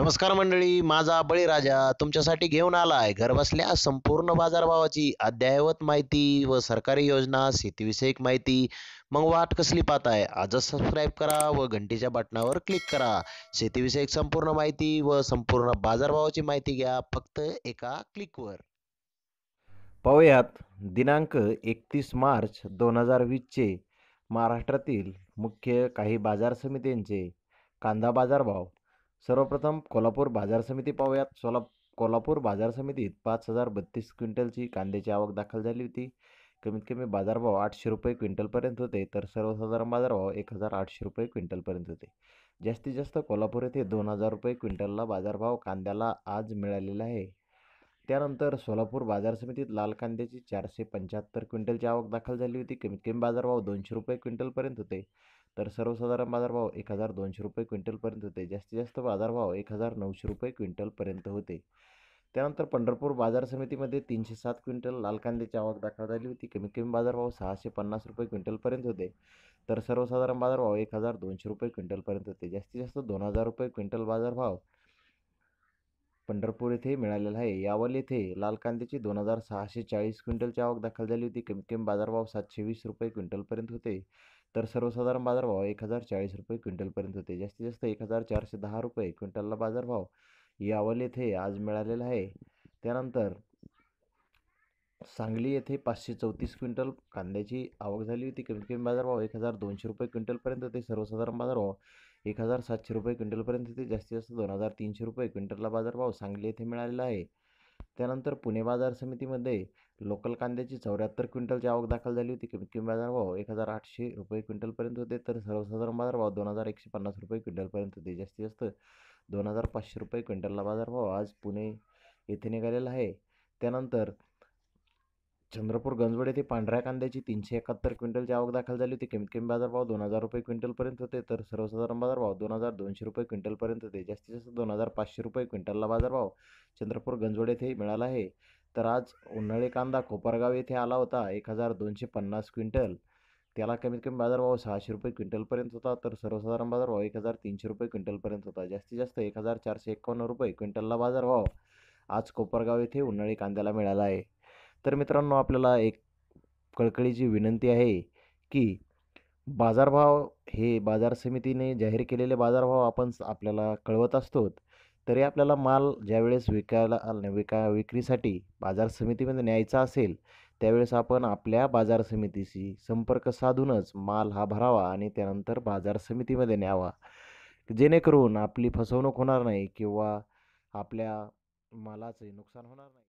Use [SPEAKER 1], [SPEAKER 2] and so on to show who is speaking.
[SPEAKER 1] नमस्कार मंडळी माझा बळीराजा तुमच्यासाठी घेऊन आलाय घरबसल्या संपूर्ण बाजारभावाची अद्ययावत माहिती व सरकारी योजना शेतीविषयक माहिती मग वाट कसली पाहत आहे आजच सबस्क्राईब करा व घंटीच्या बटनावर क्लिक करा शेतीविषयक संपूर्ण माहिती व संपूर्ण बाजारभावाची माहिती घ्या फक्त एका क्लिकवर
[SPEAKER 2] पाहुयात दिनांक एकतीस मार्च दोन हजार वीसचे महाराष्ट्रातील मुख्य काही बाजार समित्यांचे कांदा बाजारभाव सर्वप्रथम कोल्हापूर बाजार समिती पाहूयात सोला कोल्हापूर बाजार समितीत पाच हजार बत्तीस क्विंटलची कांद्याची आवक दाखल झाली होती कमीत कमी बाजारभाव आठशे रुपये क्विंटलपर्यंत होते तर सर्वसाधारण बाजारभाव एक हजार आठशे रुपये क्विंटलपर्यंत होते जास्तीत जास्त कोल्हापूर येथे दोन हजार रुपये क्विंटलला बाजारभाव कांद्याला आज मिळालेला आहे त्यानंतर सोलापूर बाजार समितीत लाल कांद्याची चारशे पंच्याहत्तर क्विंटलची आवक दाखल झाली होती कमीत कमी बाजारभाव दोनशे रुपये क्विंटलपर्यंत होते तर सर्वसाधारण बाजारभाव एक हजार दोनशे रुपये क्विंटलपर्यंत होते जास्तीत जास्त बाजारभाव एक हजार नऊशे रुपये क्विंटलपर्यंत होते त्यानंतर पंढरपूर बाजार समितीमध्ये तीनशे सात क्विंटल लाल कांद्याची आवक दाखल झाली होती कमीत कमी बाजारभाव सहाशे पन्नास रुपये क्विंटलपर्यंत होते तर सर्वसाधारण बाजारभाव एक हजार दोनशे रुपये क्विंटलपर्यंत होते जास्तीत जास्त दोन हजार रुपये क्विंटल बाजारभाव पंढरपूर येथे मिळालेला आहे यावल येथे लाल कांद्याची दोन हजार सहाशे चाळीस क्विंटलची आवक दाखल झाली होती कमीत कमी बाजारभाव सातशे वीस रुपये क्विंटलपर्यंत होते तर सर्वसाधारण बाजारभाव एक हजार चाळीस रुपये क्विंटलपर्यंत होते जास्तीत जास्त एक हजार चारशे दहा रुपये क्विंटलला बाजारभाव यावल येथे आज मिळालेला आहे त्यानंतर सांगली येथे पाचशे चौतीस क्विंटल कांद्याची आवक झाली होती कमीत कमी बाजारभाव एक हजार दोनशे रुपये क्विंटलपर्यंत होते सर्वसाधारण बाजारभाव एक हजार सातशे रुपये क्विंटलपर्यंत ते जास्तीत जास्त दोन हजार तीनशे रुपये क्विंटलला बाजारभाव सांगली येथे मिळालेला आहे त्यानंतर पुणे बाजार समितीमध्ये लोकल कांद्याची चौऱ्याहत्तर क्विंटलची आवक दाखल झाली होती किंमत किंमत बाजारभाव एक हजार आठशे रुपये क्विंटलपर्यंत होते तर सर्वसाधारण बाजारभाव दोन हजार एकशे पन्नास रुपये क्विंटलपर्यंत होते जास्तीत जास्त दोन हजार पाचशे रुपये क्विंटलला बाजारभाव आज पुणे येथे निघालेला आहे त्यानंतर चंद्रपूर गंजवड येथे पांढऱ्या कांद्याची तीनशे एकाहत्तर क्विंटलची आवक दाखल झाली होती किमकिम बाजार बाजारभाव दोन हजार रुपये क्विंटलपर्यंत होते तर सर्वसाधारण बाजारभाव दोन हजार दोनशे रुपये क्विंटलपर्यंत होते जास्तीत जास्त दोन हजार पाचशे रुपये क्विंटलला बाजारभाव चंद्रपूर गंजवड येथे मिळाला आहे तर आज उन्हाळी कांदा कोपरगाव येथे आला होता एक हजार दोनशे पन्नास क्विंटल त्याला कमीत कमी बाजारभाव सहाशे रुपये क्विंटलपर्यंत होता तर सर्वसाधारण बाजारभाव एक हजार तीनशे रुपये क्विंटलपर्यंत होता जास्तीत जास्त एक हजार चारशे एकावन्न रुपये क्विंटलला बाजारभाव आज कोपरगाव येथे उन्हाळी कांद्याला मिळाला आहे तर मित्रांनो आपल्याला एक कळकळीची विनंती आहे की बाजारभाव हे बाजार समितीने जाहीर केलेले बाजारभाव आपण आपल्याला कळवत असतो तरी आपल्याला माल ज्यावेळेस विकायला विका विक्रीसाठी बाजार समितीमध्ये न्यायचा असेल त्यावेळेस आपण आपल्या बाजार समितीशी संपर्क साधूनच माल हा भरावा आणि त्यानंतर बाजार समितीमध्ये न्यावा जेणेकरून आपली फसवणूक होणार नाही किंवा आपल्या मालाचे नुकसान होणार नाही